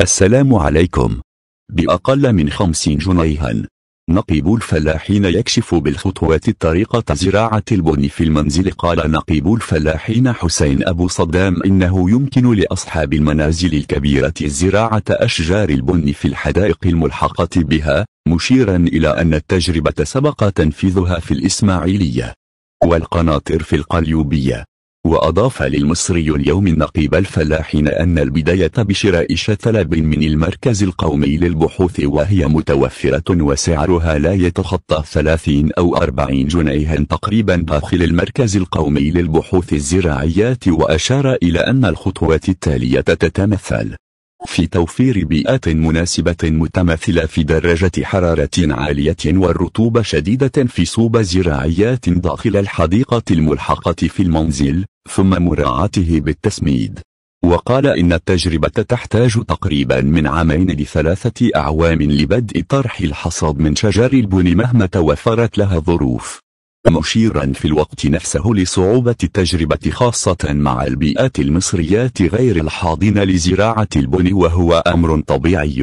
السلام عليكم بأقل من خمسين جنيها نقيب الفلاحين يكشف بالخطوات طريقة زراعة البن في المنزل قال نقيب الفلاحين حسين أبو صدام إنه يمكن لأصحاب المنازل الكبيرة زراعة أشجار البن في الحدائق الملحقة بها مشيرا إلى أن التجربة سبق تنفيذها في الإسماعيلية والقناطر في القليوبية وأضاف للمصري اليوم النقيب الفلاحين أن البداية بشراء شتلب من المركز القومي للبحوث وهي متوفرة وسعرها لا يتخطى 30 أو 40 جنيها تقريبا داخل المركز القومي للبحوث الزراعيات وأشار إلى أن الخطوات التالية تتمثل في توفير بيئات مناسبة متمثلة في درجة حرارة عالية والرطوبة شديدة في صوب زراعيات داخل الحديقة الملحقة في المنزل ثم مراعاته بالتسميد وقال إن التجربة تحتاج تقريبا من عامين لثلاثة أعوام لبدء طرح الحصاد من شجر البن مهما توفرت لها ظروف مشيرا في الوقت نفسه لصعوبة التجربة خاصة مع البيئات المصريات غير الحاضنة لزراعة البن وهو أمر طبيعي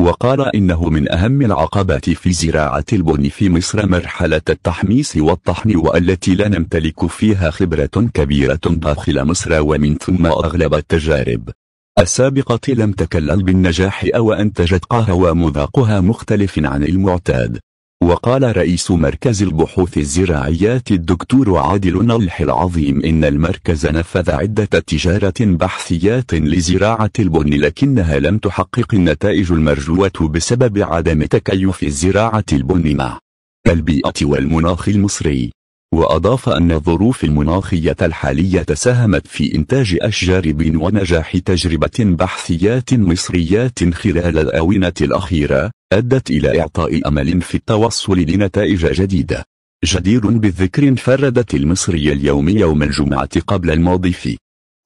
وقال إنه من أهم العقبات في زراعة البن في مصر مرحلة التحميص والطحن والتي لا نمتلك فيها خبرة كبيرة داخل مصر ومن ثم أغلب التجارب السابقة لم تكلل بالنجاح أو أنتجت قهوة مذاقها مختلف عن المعتاد وقال رئيس مركز البحوث الزراعيات الدكتور عادل نلح العظيم إن المركز نفذ عدة تجارة بحثيات لزراعة البن لكنها لم تحقق النتائج المرجوة بسبب عدم تكيف زراعة البن مع البيئة والمناخ المصري وأضاف أن الظروف المناخية الحالية ساهمت في إنتاج أشجار بن ونجاح تجربة بحثيات مصريات خلال الآونة الأخيرة أدت إلى إعطاء أمل في التوصل لنتائج جديدة جدير بالذكر انفردت المصرية اليوم يوم الجمعة قبل الماضي في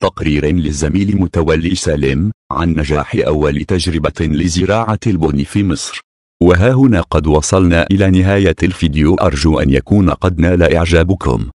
تقرير للزميل متولي سالم عن نجاح أول تجربة لزراعة البن في مصر وها هنا قد وصلنا إلى نهاية الفيديو أرجو أن يكون قد نال إعجابكم